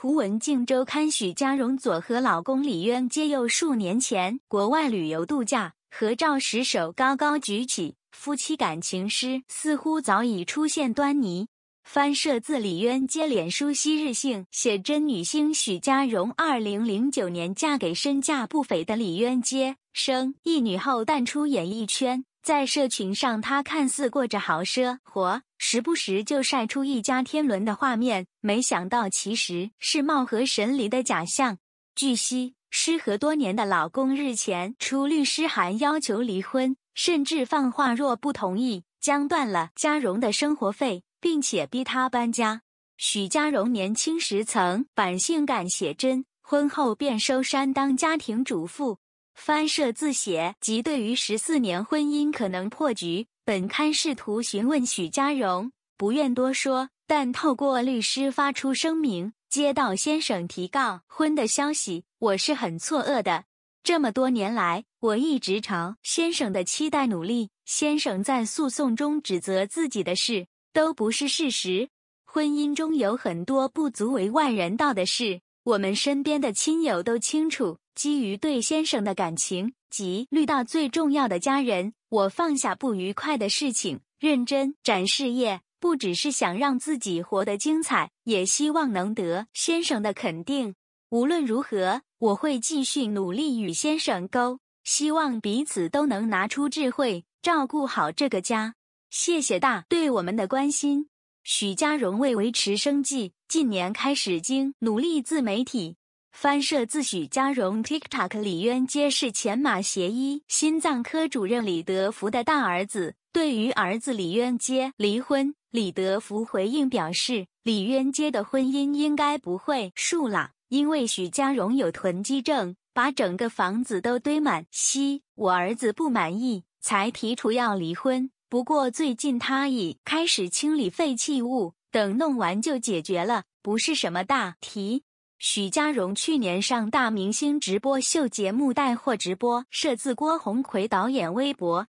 图文《荆周刊》许家荣左和老公李渊皆又数年前国外旅游度假合照，时手高高举起，夫妻感情诗似乎早已出现端倪。翻摄自李渊接脸书昔日性写真女星许家荣，二零零九年嫁给身价不菲的李渊接生一女后淡出演艺圈。在社群上，她看似过着豪奢活，时不时就晒出一家天伦的画面，没想到其实是貌合神离的假象。据悉，失和多年的老公日前出律师函要求离婚，甚至放话若不同意，将断了家荣的生活费，并且逼她搬家。许家荣年轻时曾摆性感写真，婚后便收山当家庭主妇。翻摄自写，即对于十四年婚姻可能破局，本刊试图询问许家荣，不愿多说，但透过律师发出声明：接到先生提告婚的消息，我是很错愕的。这么多年来，我一直朝先生的期待努力。先生在诉讼中指责自己的事，都不是事实。婚姻中有很多不足为外人道的事。我们身边的亲友都清楚，基于对先生的感情及遇到最重要的家人，我放下不愉快的事情，认真展事业，不只是想让自己活得精彩，也希望能得先生的肯定。无论如何，我会继续努力与先生沟，希望彼此都能拿出智慧，照顾好这个家。谢谢大对我们的关心。许家荣为维持生计，近年开始经努力自媒体翻摄自许家荣 TikTok，李渊接是前马协医、心脏科主任李德福的大儿子。对于儿子李渊接离婚，李德福回应表示：“李渊接的婚姻应该不会树啦，因为许家荣有囤积症，把整个房子都堆满，西，我儿子不满意，才提出要离婚。”不过最近他已开始清理废弃物，等弄完就解决了，不是什么大题。许家荣去年上《大明星直播秀》节目带货直播，设自郭红奎导演微博。